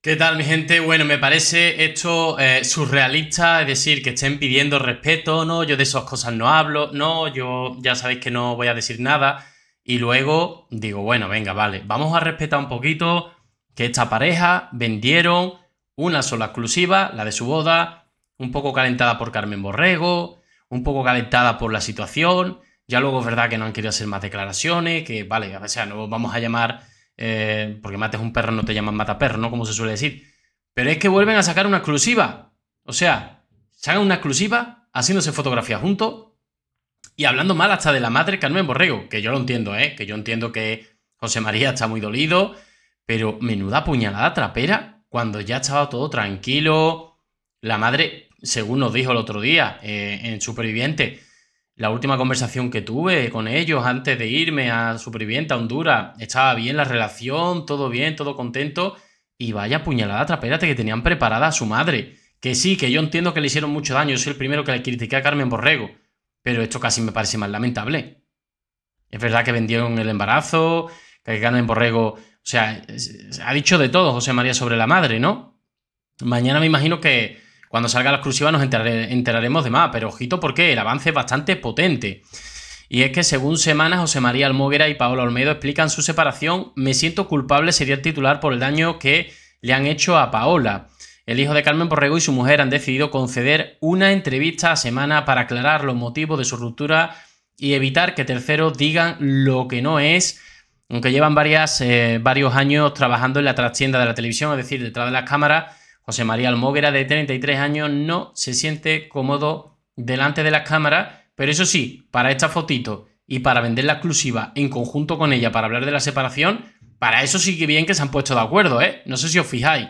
¿Qué tal mi gente? Bueno, me parece esto eh, surrealista, es decir, que estén pidiendo respeto, no, yo de esas cosas no hablo, no, yo ya sabéis que no voy a decir nada. Y luego digo, bueno, venga, vale, vamos a respetar un poquito que esta pareja vendieron una sola exclusiva, la de su boda, un poco calentada por Carmen Borrego, un poco calentada por la situación. Ya luego es verdad que no han querido hacer más declaraciones, que vale, o sea, no vamos a llamar eh, porque mates un perro no te llaman mataperro, ¿no? Como se suele decir. Pero es que vuelven a sacar una exclusiva. O sea, sacan una exclusiva haciéndose fotografía juntos y hablando mal hasta de la madre Carmen Borrego, que yo lo entiendo, ¿eh? Que yo entiendo que José María está muy dolido, pero menuda puñalada trapera cuando ya estaba todo tranquilo. La madre, según nos dijo el otro día eh, en Superviviente, la última conversación que tuve con ellos antes de irme a Superviviente, a Honduras, estaba bien la relación, todo bien, todo contento. Y vaya puñalada trapérate que tenían preparada a su madre. Que sí, que yo entiendo que le hicieron mucho daño, yo soy el primero que le critiqué a Carmen Borrego. Pero esto casi me parece más lamentable. Es verdad que vendieron el embarazo, que Carmen Borrego. O sea, ha dicho de todo José María sobre la madre, ¿no? Mañana me imagino que cuando salga la exclusiva nos enteraremos de más, pero ojito porque el avance es bastante potente. Y es que según Semanas, José María Almoguera y Paola Olmedo explican su separación. Me siento culpable sería el titular por el daño que le han hecho a Paola. El hijo de Carmen Porrego y su mujer han decidido conceder una entrevista a Semana para aclarar los motivos de su ruptura y evitar que terceros digan lo que no es, aunque llevan varias, eh, varios años trabajando en la trastienda de la televisión, es decir, detrás de las cámaras, José María Almóguera, de 33 años, no se siente cómodo delante de las cámaras, pero eso sí, para esta fotito y para vender la exclusiva en conjunto con ella para hablar de la separación, para eso sí que bien que se han puesto de acuerdo, ¿eh? No sé si os fijáis.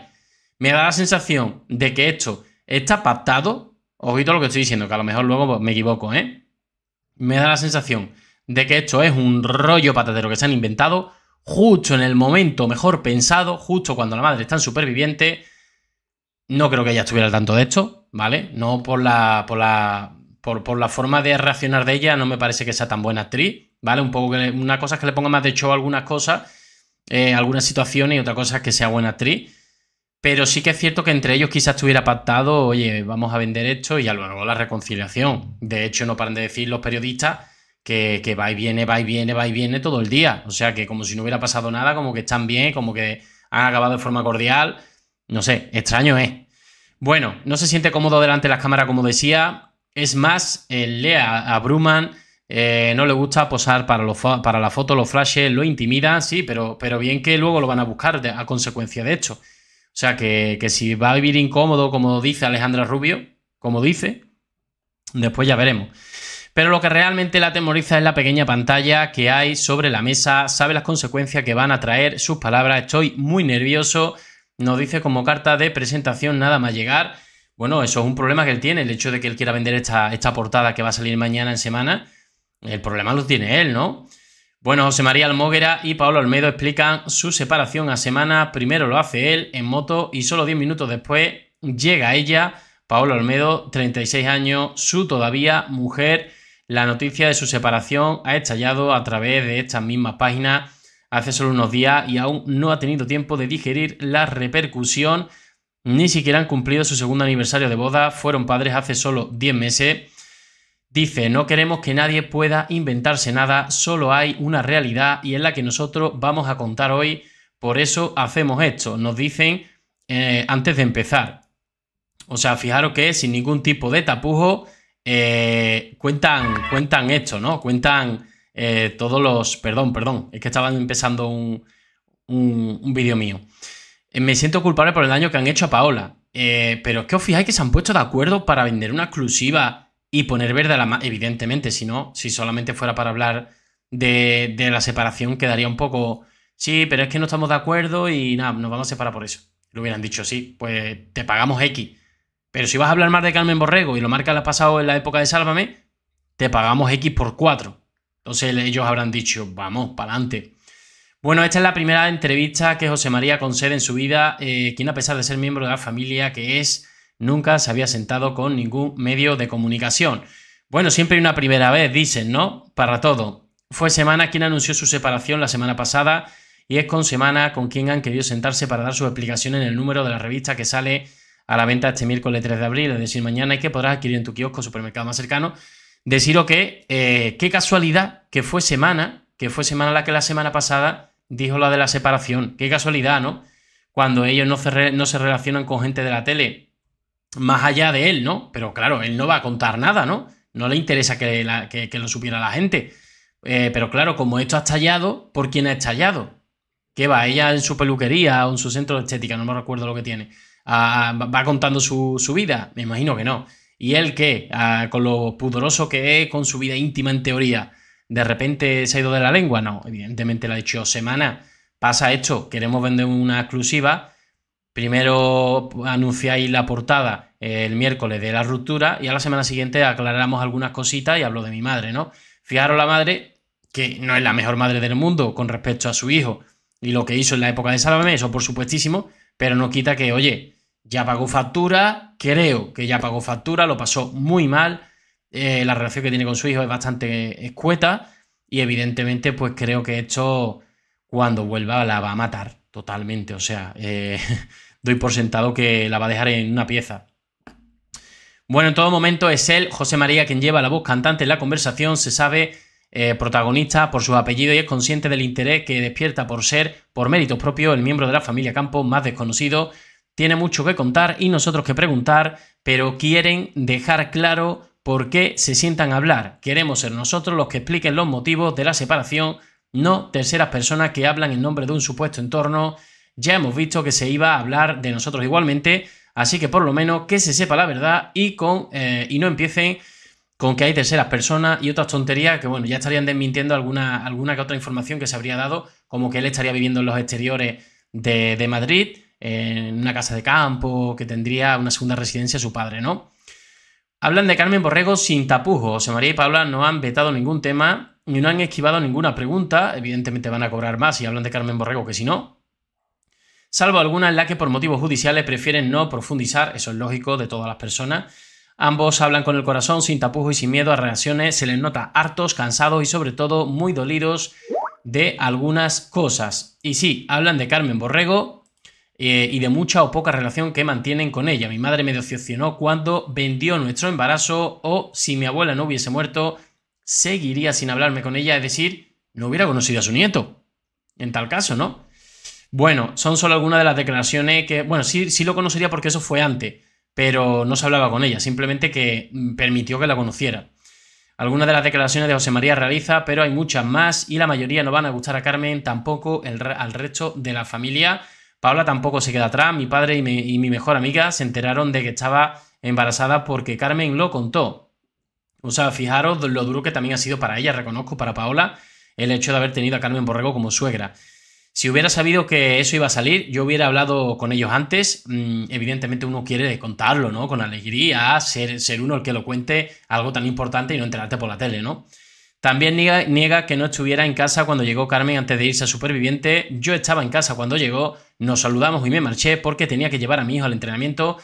Me da la sensación de que esto está pactado. Ojito lo que estoy diciendo, que a lo mejor luego me equivoco, ¿eh? Me da la sensación de que esto es un rollo patatero que se han inventado justo en el momento mejor pensado, justo cuando la madre está en superviviente no creo que ella estuviera al tanto de esto, ¿vale? No por la, por la, por, la forma de reaccionar de ella, no me parece que sea tan buena actriz, ¿vale? Un poco que una cosa es que le ponga más de show algunas cosas, eh, algunas situaciones, y otra cosa es que sea buena actriz. Pero sí que es cierto que entre ellos quizás estuviera pactado, oye, vamos a vender esto y a mejor la reconciliación. De hecho, no paran de decir los periodistas que, que, va y viene, va y viene, va y viene todo el día. O sea que como si no hubiera pasado nada, como que están bien, como que han acabado de forma cordial. No sé, extraño es. ¿eh? Bueno, no se siente cómodo delante de las cámaras, como decía. Es más, eh, lea a Bruman. Eh, no le gusta posar para, los para la foto, los flashes lo intimida, sí, pero, pero bien que luego lo van a buscar a consecuencia de esto. O sea, que, que, si va a vivir incómodo, como dice Alejandra Rubio, como dice, después ya veremos. Pero lo que realmente la atemoriza es la pequeña pantalla que hay sobre la mesa, sabe las consecuencias que van a traer sus palabras, estoy muy nervioso, nos dice como carta de presentación nada más llegar. Bueno, eso es un problema que él tiene, el hecho de que él quiera vender esta, esta portada que va a salir mañana en semana. El problema lo tiene él, ¿no? Bueno, José María Almoguera y Pablo Almedo explican su separación a semana. Primero lo hace él en moto y solo 10 minutos después llega ella, Pablo Almedo, 36 años, su todavía mujer. La noticia de su separación ha estallado a través de estas mismas páginas hace solo unos días y aún no ha tenido tiempo de digerir la repercusión. Ni siquiera han cumplido su segundo aniversario de boda, fueron padres hace solo 10 meses. Dice, no queremos que nadie pueda inventarse nada, solo hay una realidad y es la que nosotros vamos a contar hoy, por eso hacemos esto, nos dicen eh, antes de empezar. O sea, fijaros que sin ningún tipo de tapujo eh, cuentan, cuentan esto, ¿no? Cuentan eh, todos los... Perdón, perdón, es que estaban empezando un, un, vídeo mío. Eh, me siento culpable por el daño que han hecho a Paola, eh, pero es que os fijáis que se han puesto de acuerdo para vender una exclusiva y poner verde a la... Evidentemente, si no, si solamente fuera para hablar de, la separación quedaría un poco... Sí, pero es que no estamos de acuerdo y nada, nos vamos a separar por eso. Lo hubieran dicho, sí, pues te pagamos X. Pero si vas a hablar más de Carmen Borrego y lo marca la pasado en la época de Sálvame, te pagamos X por 4 sea ellos habrán dicho, vamos, para adelante. Bueno, esta es la primera entrevista que José María concede en su vida, eh, quien a pesar de ser miembro de la familia que es, nunca se había sentado con ningún medio de comunicación. Bueno, siempre hay una primera vez, dicen, ¿no? Para todo. Fue Semana quien anunció su separación la semana pasada y es con Semana con quien han querido sentarse para dar su explicación en el número de la revista que sale a la venta este miércoles 3 de abril, es decir, mañana y que podrás adquirir en tu kiosco supermercado más cercano deciros que eh, qué casualidad que fue semana, que fue semana la que la semana pasada dijo la de la separación. Qué casualidad, ¿no? Cuando ellos no se, no se relacionan con gente de la tele, más allá de él, ¿no? Pero claro, él no va a contar nada, ¿no? No le interesa que, lo supiera la gente. Eh, pero claro, como esto ha estallado, ¿por quién ha estallado? ¿Qué va? Ella en su peluquería o en su centro de estética, no me recuerdo lo que tiene. Ah, va contando su, su vida. Me imagino que no. Y él que, ah, con lo pudoroso que es con su vida íntima en teoría, de repente se ha ido de la lengua. No, evidentemente la ha dicho semana. Pasa esto, queremos vender una exclusiva. Primero anunciáis la portada el miércoles de la ruptura y a la semana siguiente aclaramos algunas cositas y hablo de mi madre, ¿no? Fijaros la madre, que no es la mejor madre del mundo con respecto a su hijo y lo que hizo en la época de Sálvame, eso por supuestísimo, pero no quita que, oye, ya pagó factura, creo que ya pagó factura, lo pasó muy mal, eh, la relación que tiene con su hijo es bastante escueta y evidentemente pues creo que esto cuando vuelva la va a matar totalmente, o sea, eh, doy por sentado que la va a dejar en una pieza. Bueno, en todo momento es él, José María, quien lleva la voz cantante en la conversación, se sabe eh, protagonista por su apellido y es consciente del interés que despierta por ser, por mérito propio, el miembro de la familia Campos más desconocido tiene mucho que contar y nosotros que preguntar, pero quieren dejar claro por qué se sientan a hablar. Queremos ser nosotros los que expliquen los motivos de la separación, no terceras personas que hablan en nombre de un supuesto entorno. Ya hemos visto que se iba a hablar de nosotros igualmente, así que por lo menos que se sepa la verdad y, con, eh, y no empiecen con que hay terceras personas y otras tonterías que, bueno, ya estarían desmintiendo alguna, alguna que otra información que se habría dado, como que él estaría viviendo en los exteriores de, de Madrid en una casa de campo, que tendría una segunda residencia su padre, ¿no? Hablan de Carmen Borrego sin tapujos. José María y Paula no han vetado ningún tema ni no han esquivado ninguna pregunta. Evidentemente van a cobrar más si hablan de Carmen Borrego que si no. Salvo alguna en la que por motivos judiciales prefieren no profundizar, eso es lógico de todas las personas. Ambos hablan con el corazón, sin tapujos y sin miedo a reacciones. Se les nota hartos, cansados y sobre todo muy dolidos de algunas cosas. Y sí, hablan de Carmen Borrego, eh, y de mucha o poca relación que mantienen con ella. Mi madre me decepcionó cuando vendió nuestro embarazo o si mi abuela no hubiese muerto, seguiría sin hablarme con ella, es decir, no hubiera conocido a su nieto. En tal caso, ¿no? Bueno, son solo algunas de las declaraciones que, bueno, sí, sí lo conocería porque eso fue antes, pero no se hablaba con ella, simplemente que mm, permitió que la conociera. Algunas de las declaraciones de José María realiza, pero hay muchas más y la mayoría no van a gustar a Carmen, tampoco al resto de la familia. Paola tampoco se queda atrás, mi padre y, mi mejor amiga se enteraron de que estaba embarazada porque Carmen lo contó. O sea, fijaros lo duro que también ha sido para ella, reconozco, para Paola, el hecho de haber tenido a Carmen Borrego como suegra. Si hubiera sabido que eso iba a salir, yo hubiera hablado con ellos antes. Mm, evidentemente uno quiere contarlo, ¿no? Con alegría, ser, ser uno el que lo cuente algo tan importante y no enterarte por la tele, ¿no? También niega, que no estuviera en casa cuando llegó Carmen antes de irse a Superviviente. Yo estaba en casa cuando llegó, nos saludamos y me marché porque tenía que llevar a mi hijo al entrenamiento.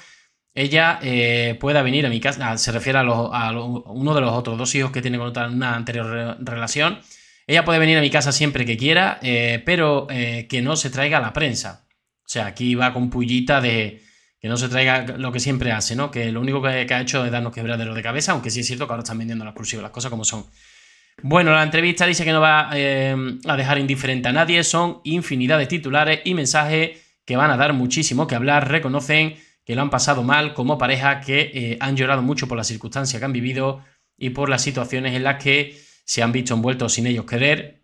Ella eh, pueda venir a mi casa, ah, se refiere a, uno de los otros dos hijos que tiene con una anterior relación. Ella puede venir a mi casa siempre que quiera, eh, pero eh, que no se traiga a la prensa. O sea, aquí va con pullita de que no se traiga lo que siempre hace, ¿no? Que lo único que, ha hecho es darnos quebraderos de cabeza, aunque sí es cierto que ahora están vendiendo la exclusiva las cosas como son. Bueno, la entrevista dice que no va eh, a dejar indiferente a nadie. Son infinidad de titulares y mensajes que van a dar muchísimo que hablar. Reconocen que lo han pasado mal como pareja, que eh, han llorado mucho por las circunstancias que han vivido y por las situaciones en las que se han visto envueltos sin ellos querer.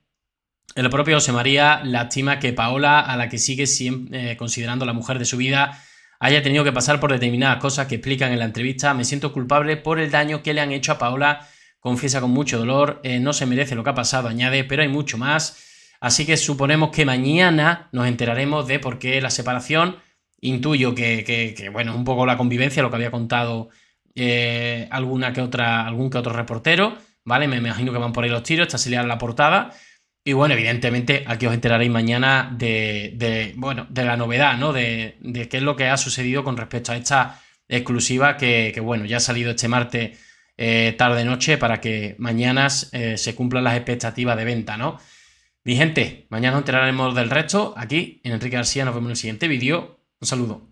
El propio José María lastima que Paola, a la que sigue eh, considerando la mujer de su vida, haya tenido que pasar por determinadas cosas que explican en la entrevista. Me siento culpable por el daño que le han hecho a Paola Confiesa con mucho dolor, eh, no se merece lo que ha pasado, añade, pero hay mucho más. Así que suponemos que mañana nos enteraremos de por qué la separación. Intuyo que, que, bueno, un poco la convivencia, lo que había contado eh, alguna que otra, algún que otro reportero, ¿vale? Me imagino que van por ahí los tiros, esta sería la portada. Y bueno, evidentemente aquí os enteraréis mañana de, bueno, de la novedad, ¿no? De, de, qué es lo que ha sucedido con respecto a esta exclusiva que, que bueno, ya ha salido este martes eh, tarde-noche para que mañana eh, se cumplan las expectativas de venta, ¿no? Mi gente, mañana nos enteraremos del resto. Aquí en Enrique García nos vemos en el siguiente vídeo. Un saludo.